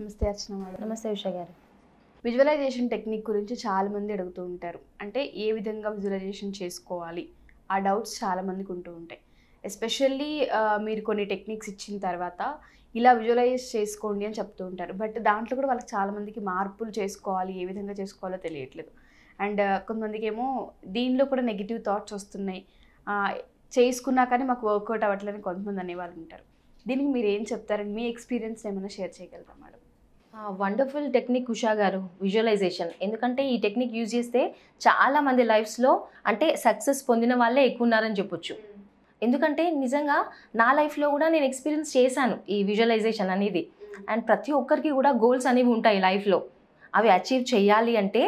నమస్తే అర్చన నమస్తే ఉష గారు విజువలైజేషన్ టెక్నిక్ గురించి చాలామంది అడుగుతూ ఉంటారు అంటే ఏ విధంగా విజువలైజేషన్ చేసుకోవాలి ఆ డౌట్స్ చాలామందికి ఉంటూ ఉంటాయి ఎస్పెషల్లీ మీరు కొన్ని టెక్నిక్స్ ఇచ్చిన తర్వాత ఇలా విజువలైజ్ చేసుకోండి అని చెప్తూ ఉంటారు బట్ దాంట్లో కూడా వాళ్ళకి చాలామందికి మార్పులు చేసుకోవాలి ఏ విధంగా చేసుకోవాలో తెలియట్లేదు అండ్ కొంతమందికి ఏమో దీనిలో కూడా నెగిటివ్ థాట్స్ వస్తున్నాయి చేసుకున్నా కానీ మాకు వర్కౌట్ అవ్వట్లేదని కొంతమంది అనేవాళ్ళు ఉంటారు దీనికి మీరు ఏం చెప్తారని మీ ఎక్స్పీరియన్స్ ఏమైనా షేర్ చేయగలరా మేడం వండర్ఫుల్ టెక్నిక్ ఉషా గారు విజువలైజేషన్ ఎందుకంటే ఈ టెక్నిక్ యూజ్ చేస్తే చాలామంది లైఫ్స్లో అంటే సక్సెస్ పొందిన వాళ్ళే ఎక్కువ ఉన్నారని చెప్పొచ్చు ఎందుకంటే నిజంగా నా లైఫ్లో కూడా నేను ఎక్స్పీరియన్స్ చేశాను ఈ విజువలైజేషన్ అనేది అండ్ ప్రతి ఒక్కరికి కూడా గోల్స్ అనేవి ఉంటాయి లైఫ్లో అవి అచీవ్ చేయాలి అంటే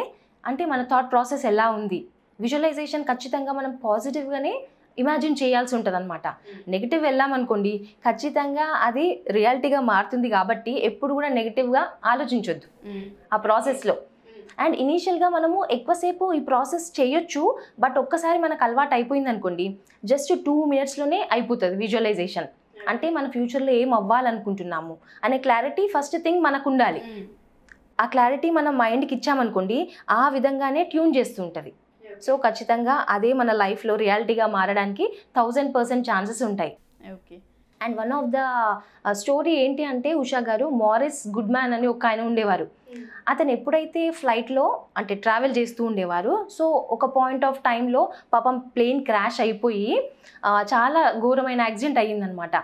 అంటే మన థాట్ ప్రాసెస్ ఎలా ఉంది విజువలైజేషన్ ఖచ్చితంగా మనం పాజిటివ్గానే ఇమాజిన్ చేయాల్సి ఉంటుంది అనమాట నెగిటివ్ వెళ్ళామనుకోండి ఖచ్చితంగా అది రియాలిటీగా మారుతుంది కాబట్టి ఎప్పుడు కూడా నెగిటివ్గా ఆలోచించొద్దు ఆ ప్రాసెస్లో అండ్ ఇనీషియల్గా మనము ఎక్కువసేపు ఈ ప్రాసెస్ చేయొచ్చు బట్ ఒక్కసారి మనకు అలవాటు అయిపోయింది అనుకోండి జస్ట్ టూ మినిట్స్లోనే అయిపోతుంది విజువలైజేషన్ అంటే మన ఫ్యూచర్లో ఏం అవ్వాలనుకుంటున్నాము అనే క్లారిటీ ఫస్ట్ థింగ్ మనకు ఉండాలి ఆ క్లారిటీ మనం మైండ్కి ఇచ్చామనుకోండి ఆ విధంగానే ట్యూన్ చేస్తుంటుంది సో ఖచ్చితంగా అదే మన లైఫ్లో రియాలిటీగా మారడానికి థౌజండ్ పర్సెంట్ ఛాన్సెస్ ఉంటాయి okay and one of the story ఏంటి అంటే ఉషా గారు మారిస్ గుడ్ మ్యాన్ అని ఒక ఆయన ఉండేవారు hmm. అతను ఎప్పుడైతే ఫ్లైట్లో అంటే ట్రావెల్ చేస్తూ ఉండేవారు సో ఒక పాయింట్ ఆఫ్ టైంలో పాపం ప్లేన్ క్రాష్ అయిపోయి చాలా ఘోరమైన యాక్సిడెంట్ అయ్యిందనమాట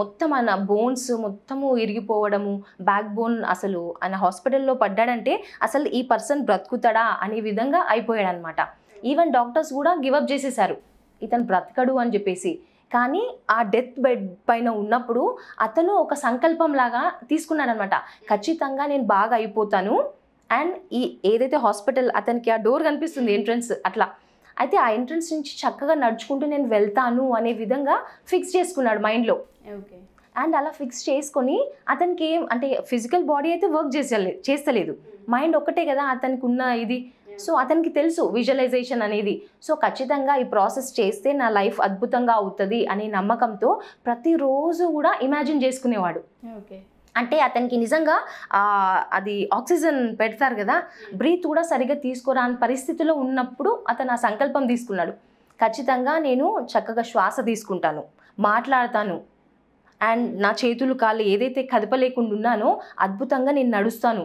మొత్తం ఆయన బోన్స్ మొత్తము ఇరిగిపోవడము బ్యాక్ బోన్ అసలు ఆయన హాస్పిటల్లో పడ్డాడంటే అసలు ఈ పర్సన్ బ్రతుకుతాడా అనే విధంగా అయిపోయాడనమాట ఈవెన్ డాక్టర్స్ కూడా గివప్ చేసేసారు ఇతను బ్రతకడు అని చెప్పేసి కానీ ఆ డెత్ బెడ్ పైన ఉన్నప్పుడు అతను ఒక సంకల్పం లాగా తీసుకున్నాడనమాట ఖచ్చితంగా నేను బాగా అయిపోతాను అండ్ ఈ ఏదైతే హాస్పిటల్ అతనికి ఆ డోర్ కనిపిస్తుంది ఎంట్రన్స్ అట్లా అయితే ఆ ఎంట్రన్స్ నుంచి చక్కగా నడుచుకుంటూ నేను వెళ్తాను అనే విధంగా ఫిక్స్ చేసుకున్నాడు మైండ్లో ఓకే అండ్ అలా ఫిక్స్ చేసుకొని అతనికి ఏం అంటే ఫిజికల్ బాడీ అయితే వర్క్ చేసే చేస్తలేదు మైండ్ hmm. ఒక్కటే కదా అతనికి ఉన్న ఇది సో అతనికి తెలుసు విజువలైజేషన్ అనేది సో ఖచ్చితంగా ఈ ప్రాసెస్ చేస్తే నా లైఫ్ అద్భుతంగా అవుతుంది అనే నమ్మకంతో ప్రతిరోజు కూడా ఇమాజిన్ చేసుకునేవాడు ఓకే అంటే అతనికి నిజంగా అది ఆక్సిజన్ పెడతారు కదా బ్రీత్ కూడా సరిగ్గా తీసుకోరాని పరిస్థితిలో ఉన్నప్పుడు అతను ఆ సంకల్పం తీసుకున్నాడు ఖచ్చితంగా నేను చక్కగా శ్వాస తీసుకుంటాను మాట్లాడతాను అండ్ నా చేతులు కాళ్ళు ఏదైతే కదపలేకుండా ఉన్నానో అద్భుతంగా నేను నడుస్తాను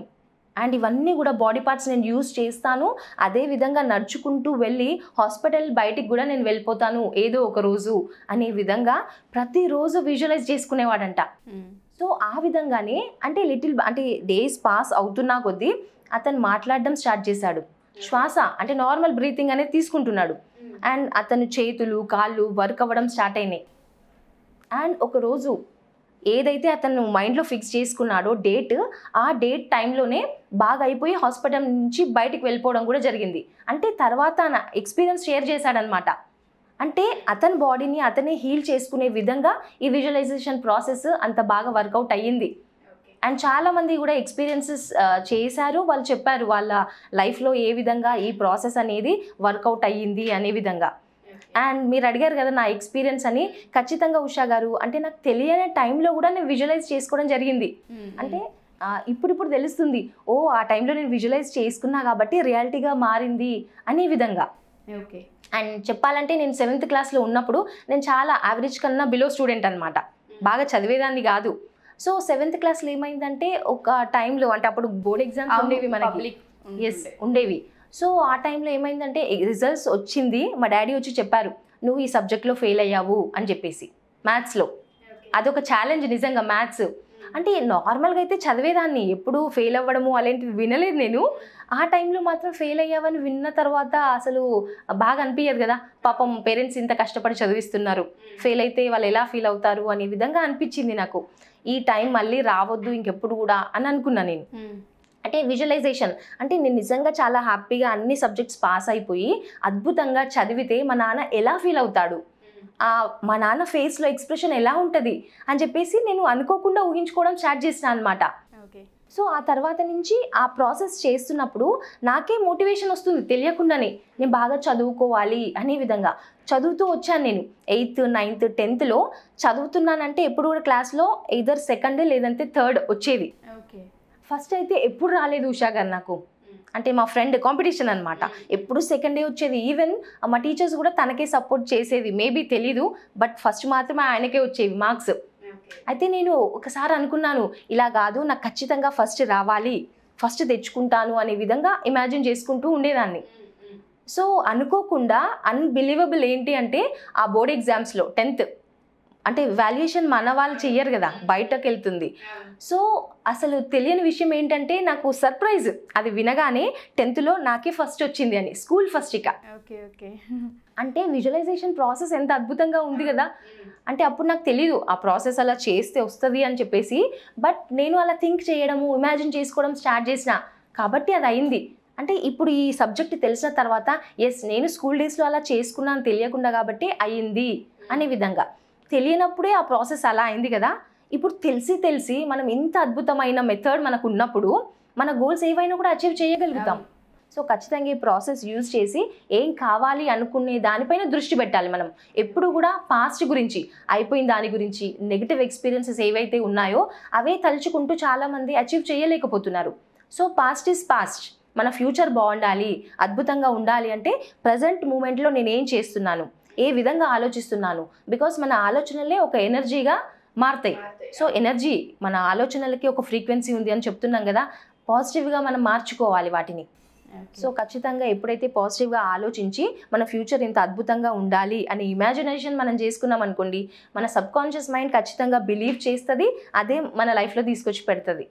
అండ్ ఇవన్నీ కూడా బాడీ పార్ట్స్ నేను యూజ్ చేస్తాను అదే విధంగా నడుచుకుంటూ వెళ్ళి హాస్పిటల్ బయటికి కూడా నేను వెళ్ళిపోతాను ఏదో ఒక రోజు అనే విధంగా ప్రతిరోజు విజువలైజ్ చేసుకునేవాడంట hmm. సో ఆ విధంగానే అంటే లిటిల్ అంటే డేస్ పాస్ అవుతున్నా కొద్దీ అతను మాట్లాడడం స్టార్ట్ చేశాడు hmm. శ్వాస అంటే నార్మల్ బ్రీతింగ్ అనేది తీసుకుంటున్నాడు hmm. అండ్ అతను చేతులు కాళ్ళు వర్క్ అవ్వడం స్టార్ట్ అయినాయి అండ్ ఒకరోజు ఏదైతే అతను మైండ్లో ఫిక్స్ చేసుకున్నాడో డేట్ ఆ డేట్ టైంలోనే బాగా అయిపోయి హాస్పిటల్ నుంచి బయటకు వెళ్ళిపోవడం కూడా జరిగింది అంటే తర్వాత ఎక్స్పీరియన్స్ షేర్ చేశాడనమాట అంటే అతని బాడీని అతనే హీల్ చేసుకునే విధంగా ఈ విజువలైజేషన్ ప్రాసెస్ అంత బాగా వర్కౌట్ అయ్యింది అండ్ చాలామంది కూడా ఎక్స్పీరియన్సెస్ చేశారు వాళ్ళు చెప్పారు వాళ్ళ లైఫ్లో ఏ విధంగా ఈ ప్రాసెస్ అనేది వర్కౌట్ అయ్యింది అనే విధంగా అండ్ మీరు అడిగారు కదా నా ఎక్స్పీరియన్స్ అని ఖచ్చితంగా ఉషా గారు అంటే నాకు తెలియని టైంలో కూడా నేను విజువలైజ్ చేసుకోవడం జరిగింది అంటే ఇప్పుడిప్పుడు తెలుస్తుంది ఓ ఆ టైంలో నేను విజువలైజ్ చేసుకున్నా కాబట్టి రియాలిటీగా మారింది అనే విధంగా ఓకే అండ్ చెప్పాలంటే నేను సెవెంత్ క్లాస్లో ఉన్నప్పుడు నేను చాలా యావరేజ్ కన్నా బిలో స్టూడెంట్ అనమాట బాగా చదివేదాన్ని కాదు సో సెవెంత్ క్లాస్లో ఏమైందంటే ఒక టైంలో అంటే అప్పుడు బోర్డ్ ఎగ్జామ్స్ ఉండేవి మనకి ఎస్ ఉండేవి సో ఆ టైంలో ఏమైందంటే రిజల్ట్స్ వచ్చింది మా డాడీ వచ్చి చెప్పారు నువ్వు ఈ సబ్జెక్ట్లో ఫెయిల్ అయ్యావు అని చెప్పేసి మ్యాథ్స్లో అదొక ఛాలెంజ్ నిజంగా మ్యాథ్స్ అంటే నార్మల్గా అయితే చదివేదాన్ని ఎప్పుడు ఫెయిల్ అవ్వడము అలాంటివి వినలేదు నేను ఆ టైంలో మాత్రం ఫెయిల్ అయ్యావని విన్న తర్వాత అసలు బాగా అనిపించదు కదా పాపం పేరెంట్స్ ఇంత కష్టపడి చదివిస్తున్నారు ఫెయిల్ అయితే వాళ్ళు ఎలా ఫీల్ అవుతారు అనే విధంగా అనిపించింది నాకు ఈ టైం మళ్ళీ రావద్దు ఇంకెప్పుడు కూడా అని అనుకున్నా నేను అంటే విజువలైజేషన్ అంటే నేను నిజంగా చాలా హ్యాపీగా అన్ని సబ్జెక్ట్స్ పాస్ అయిపోయి అద్భుతంగా చదివితే మా నాన్న ఎలా ఫీల్ అవుతాడు మా నాన్న ఫేస్లో ఎక్స్ప్రెషన్ ఎలా ఉంటుంది అని చెప్పేసి నేను అనుకోకుండా ఊహించుకోవడం స్టార్ట్ చేసిన అనమాట సో ఆ తర్వాత నుంచి ఆ ప్రాసెస్ చేస్తున్నప్పుడు నాకే మోటివేషన్ వస్తుంది తెలియకుండానే నేను బాగా చదువుకోవాలి అనే విధంగా చదువుతూ వచ్చాను నేను ఎయిత్ నైన్త్ టెన్త్లో చదువుతున్నానంటే ఎప్పుడు కూడా క్లాస్లో ఎయిదర్ సెకండ్ లేదంటే థర్డ్ వచ్చేది ఫస్ట్ అయితే ఎప్పుడు రాలేదు ఉషా గారు నాకు అంటే మా ఫ్రెండ్ కాంపిటీషన్ అనమాట ఎప్పుడు సెకండ్ డే వచ్చేది ఈవెన్ మా టీచర్స్ కూడా తనకే సపోర్ట్ చేసేది మేబీ తెలీదు బట్ ఫస్ట్ మాత్రమే ఆయనకే వచ్చేవి మార్క్స్ అయితే నేను ఒకసారి అనుకున్నాను ఇలా కాదు నాకు ఖచ్చితంగా ఫస్ట్ రావాలి ఫస్ట్ తెచ్చుకుంటాను అనే విధంగా ఇమాజిన్ చేసుకుంటూ ఉండేదాన్ని సో mm-hmm. అనుకోకుండా అన్బిలీవబుల్ ఏంటి అంటే ఆ బోర్డ్ ఎగ్జామ్స్లో టెన్త్ అంటే వాల్యుయేషన్ మన వాళ్ళు చెయ్యరు కదా బయటకు వెళ్తుంది సో అసలు తెలియని విషయం ఏంటంటే నాకు సర్ప్రైజ్ అది వినగానే టెన్త్లో నాకే ఫస్ట్ వచ్చింది అని స్కూల్ ఫస్ట్ ఇక ఓకే ఓకే అంటే విజువలైజేషన్ ప్రాసెస్ ఎంత అద్భుతంగా ఉంది కదా అంటే అప్పుడు నాకు తెలియదు ఆ ప్రాసెస్ అలా చేస్తే వస్తుంది అని చెప్పేసి బట్ నేను అలా థింక్ చేయడము ఇమాజిన్ చేసుకోవడం స్టార్ట్ చేసిన కాబట్టి అది అయింది అంటే ఇప్పుడు ఈ సబ్జెక్ట్ తెలిసిన తర్వాత ఎస్ నేను స్కూల్ డేస్లో అలా చేసుకున్నాను తెలియకుండా కాబట్టి అయ్యింది అనే విధంగా తెలియనప్పుడే ఆ ప్రాసెస్ అలా అయింది కదా ఇప్పుడు తెలిసి తెలిసి మనం ఇంత అద్భుతమైన మెథడ్ మనకు ఉన్నప్పుడు మన గోల్స్ ఏవైనా కూడా అచీవ్ చేయగలుగుతాం సో ఖచ్చితంగా ఈ ప్రాసెస్ యూజ్ చేసి ఏం కావాలి అనుకునే దానిపైన దృష్టి పెట్టాలి మనం ఎప్పుడు కూడా పాస్ట్ గురించి అయిపోయిన దాని గురించి నెగిటివ్ ఎక్స్పీరియన్సెస్ ఏవైతే ఉన్నాయో అవే తలుచుకుంటూ చాలామంది అచీవ్ చేయలేకపోతున్నారు సో పాస్ట్ ఈజ్ పాస్ట్ మన ఫ్యూచర్ బాగుండాలి అద్భుతంగా ఉండాలి అంటే ప్రజెంట్ మూమెంట్లో నేనేం చేస్తున్నాను ఏ విధంగా ఆలోచిస్తున్నాను బికాస్ మన ఆలోచనలే ఒక ఎనర్జీగా మారుతాయి సో ఎనర్జీ మన ఆలోచనలకి ఒక ఫ్రీక్వెన్సీ ఉంది అని చెప్తున్నాం కదా పాజిటివ్గా మనం మార్చుకోవాలి వాటిని సో ఖచ్చితంగా ఎప్పుడైతే పాజిటివ్గా ఆలోచించి మన ఫ్యూచర్ ఇంత అద్భుతంగా ఉండాలి అని ఇమాజినేషన్ మనం చేసుకున్నాం అనుకోండి మన సబ్కాన్షియస్ మైండ్ ఖచ్చితంగా బిలీవ్ చేస్తుంది అదే మన లైఫ్లో తీసుకొచ్చి పెడుతుంది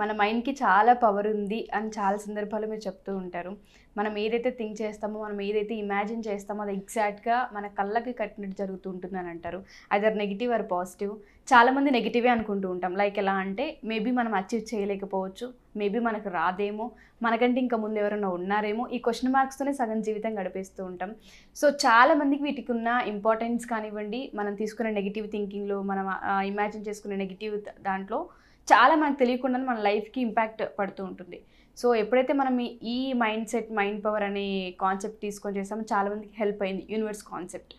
మన మైండ్కి చాలా పవర్ ఉంది అని చాలా సందర్భాలు మీరు చెప్తూ ఉంటారు మనం ఏదైతే థింక్ చేస్తామో మనం ఏదైతే ఇమాజిన్ చేస్తామో అది ఎగ్జాక్ట్గా మన కళ్ళకి కట్టినట్టు జరుగుతూ ఉంటుంది అని అంటారు అదర్ నెగిటివ్ ఆర్ పాజిటివ్ చాలామంది నెగిటివే అనుకుంటూ ఉంటాం లైక్ ఎలా అంటే మేబీ మనం అచీవ్ చేయలేకపోవచ్చు మేబీ మనకు రాదేమో మనకంటే ఇంకా ముందు ఎవరైనా ఉన్నారేమో ఈ క్వశ్చన్ మార్క్స్తోనే సగం జీవితం గడిపేస్తూ ఉంటాం సో చాలామందికి వీటికి ఉన్న ఇంపార్టెన్స్ కానివ్వండి మనం తీసుకునే నెగిటివ్ థింకింగ్లో మనం ఇమాజిన్ చేసుకునే నెగిటివ్ దాంట్లో చాలా మనకు తెలియకుండానే మన లైఫ్కి ఇంపాక్ట్ పడుతూ ఉంటుంది సో ఎప్పుడైతే మనం ఈ మైండ్ సెట్ మైండ్ పవర్ అనే కాన్సెప్ట్ తీసుకొని చేస్తామో చాలామందికి హెల్ప్ అయింది యూనివర్స్ కాన్సెప్ట్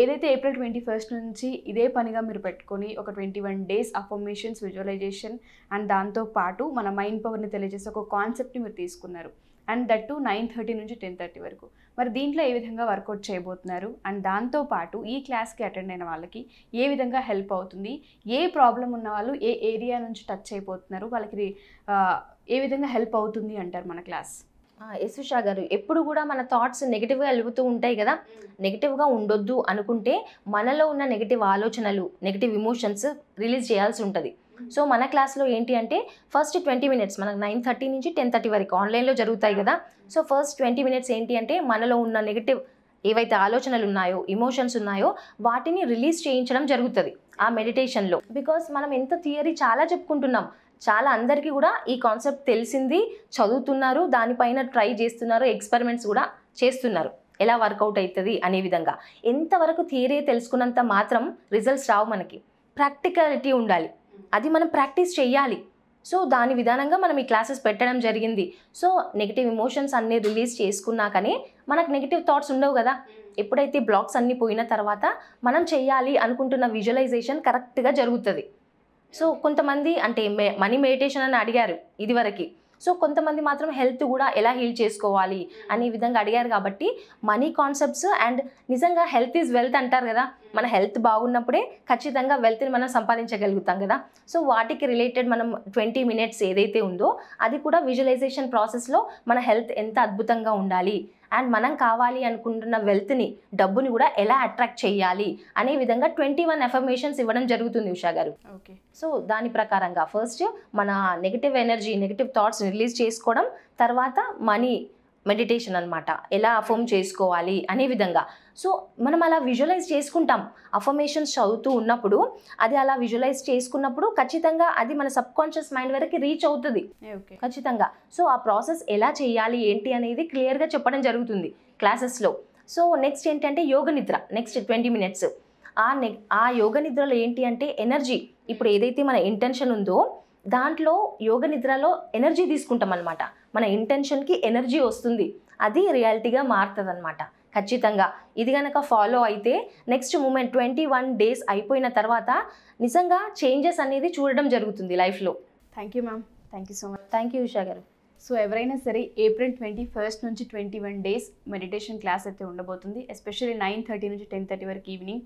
ఏదైతే ఏప్రిల్ ట్వంటీ ఫస్ట్ నుంచి ఇదే పనిగా మీరు పెట్టుకొని ఒక twenty one days affirmations visualization and దాంతో పాటు మన మైండ్ పవర్ని తెలియజేసే ఒక కాన్సెప్ట్ని మీరు తీసుకున్నారు and that to nine thirty నుంచి టెన్ థర్టీ వరకు మరి దీంట్లో ఏ విధంగా వర్కౌట్ చేయబోతున్నారు అండ్ దాంతోపాటు ఈ క్లాస్కి అటెండ్ అయిన వాళ్ళకి ఏ విధంగా హెల్ప్ అవుతుంది ఏ ప్రాబ్లం ఉన్న వాళ్ళు ఏ ఏరియా నుంచి టచ్ అయిపోతున్నారు వాళ్ళకి ఏ విధంగా హెల్ప్ అవుతుంది అంటారు మన క్లాస్ యశుషా గారు ఎప్పుడు కూడా మన థాట్స్ నెగిటివ్గా వెలుగుతూ ఉంటాయి కదా నెగిటివ్గా ఉండొద్దు అనుకుంటే మనలో ఉన్న నెగిటివ్ ఆలోచనలు నెగిటివ్ ఇమోషన్స్ రిలీజ్ చేయాల్సి ఉంటుంది సో మన క్లాస్లో ఏంటి అంటే ఫస్ట్ ట్వంటీ మినిట్స్ మనకు నైన్ థర్టీ నుంచి టెన్ థర్టీ వరకు ఆన్లైన్లో జరుగుతాయి కదా సో ఫస్ట్ ట్వంటీ మినిట్స్ ఏంటి అంటే మనలో ఉన్న నెగిటివ్ ఏవైతే ఆలోచనలు ఉన్నాయో ఇమోషన్స్ ఉన్నాయో వాటిని రిలీజ్ చేయించడం జరుగుతుంది ఆ మెడిటేషన్లో బికాస్ మనం ఎంత థియరీ చాలా చెప్పుకుంటున్నాం చాలా అందరికీ కూడా ఈ కాన్సెప్ట్ తెలిసింది చదువుతున్నారు దానిపైన ట్రై చేస్తున్నారు ఎక్స్పెరిమెంట్స్ కూడా చేస్తున్నారు ఎలా వర్కౌట్ అవుతుంది అనే విధంగా ఎంతవరకు థియరీ తెలుసుకున్నంత మాత్రం రిజల్ట్స్ రావు మనకి ప్రాక్టికాలిటీ ఉండాలి అది మనం ప్రాక్టీస్ చేయాలి సో దాని విధానంగా మనం ఈ క్లాసెస్ పెట్టడం జరిగింది సో నెగిటివ్ ఎమోషన్స్ అన్నీ రిలీజ్ చేసుకున్నాకనే మనకు నెగిటివ్ థాట్స్ ఉండవు కదా ఎప్పుడైతే బ్లాక్స్ అన్నీ పోయిన తర్వాత మనం చేయాలి అనుకుంటున్న విజువలైజేషన్ కరెక్ట్గా జరుగుతుంది సో కొంతమంది అంటే మే మనీ మెడిటేషన్ అని అడిగారు ఇదివరకు సో కొంతమంది మాత్రం హెల్త్ కూడా ఎలా హీల్ చేసుకోవాలి అనే విధంగా అడిగారు కాబట్టి మనీ కాన్సెప్ట్స్ అండ్ నిజంగా హెల్త్ ఈజ్ వెల్త్ అంటారు కదా మన హెల్త్ బాగున్నప్పుడే ఖచ్చితంగా వెల్త్ని మనం సంపాదించగలుగుతాం కదా సో వాటికి రిలేటెడ్ మనం ట్వంటీ మినిట్స్ ఏదైతే ఉందో అది కూడా విజువలైజేషన్ ప్రాసెస్లో మన హెల్త్ ఎంత అద్భుతంగా ఉండాలి అండ్ మనం కావాలి అనుకుంటున్న వెల్త్ని డబ్బుని కూడా ఎలా అట్రాక్ట్ చేయాలి అనే విధంగా ట్వంటీ వన్ ఎఫర్మేషన్స్ ఇవ్వడం జరుగుతుంది ఉషా గారు ఓకే సో దాని ప్రకారంగా ఫస్ట్ మన negative energy negative thoughts release చేసుకోవడం తర్వాత మనీ మెడిటేషన్ అనమాట ఎలా అఫర్మ్ చేసుకోవాలి అనే విధంగా సో మనం అలా విజువలైజ్ చేసుకుంటాం అఫర్మేషన్స్ చదువుతూ ఉన్నప్పుడు అది అలా విజువలైజ్ చేసుకున్నప్పుడు ఖచ్చితంగా అది మన సబ్ కాన్షియస్ మైండ్ వరకు రీచ్ అవుతుంది ఖచ్చితంగా సో ఆ ప్రాసెస్ ఎలా చేయాలి ఏంటి అనేది క్లియర్గా చెప్పడం జరుగుతుంది క్లాసెస్లో సో నెక్స్ట్ ఏంటంటే యోగ నిద్ర నెక్స్ట్ ట్వంటీ మినిట్స్ ఆ నె ఆ యోగ నిద్రలో ఏంటి అంటే ఎనర్జీ ఇప్పుడు ఏదైతే మన ఇంటెన్షన్ ఉందో దాంట్లో యోగ నిద్రలో ఎనర్జీ తీసుకుంటాం అనమాట మన ఇంటెన్షన్కి ఎనర్జీ వస్తుంది అది రియాలిటీగా మారుతుంది అనమాట ఖచ్చితంగా ఇది కనుక ఫాలో అయితే next moment twenty one days అయిపోయిన తర్వాత నిజంగా చేంజెస్ అనేది చూడడం జరుగుతుంది లైఫ్లో thank you ma'am thank you so much thank you Usha గారు సో ఎవరైనా సరే ఏప్రిల్ ట్వంటీ ఫస్ట్ నుంచి twenty one days meditation class అయితే ఉండబోతుంది ఎస్పెషల్లీ నైన్ థర్టీ నుంచి టెన్ థర్టీ వరకు ఈవినింగ్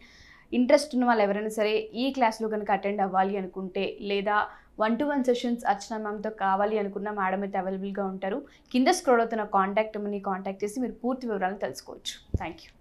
ఇంట్రెస్ట్ ఉన్న వాళ్ళు ఎవరైనా సరే ఈ క్లాస్లో కనుక అటెండ్ అవ్వాలి అనుకుంటే లేదా one to one sessions Archana మ్యామ్తో కావాలి అనుకున్న మేడం అయితే అవైలబుల్గా ఉంటారు కింద స్క్రోల్ అవుతున్న కాంటాక్ట్ మిమ్మల్ని కాంటాక్ట్ చేసి మీరు పూర్తి వివరాలు తెలుసుకోవచ్చు థ్యాంక్ యూ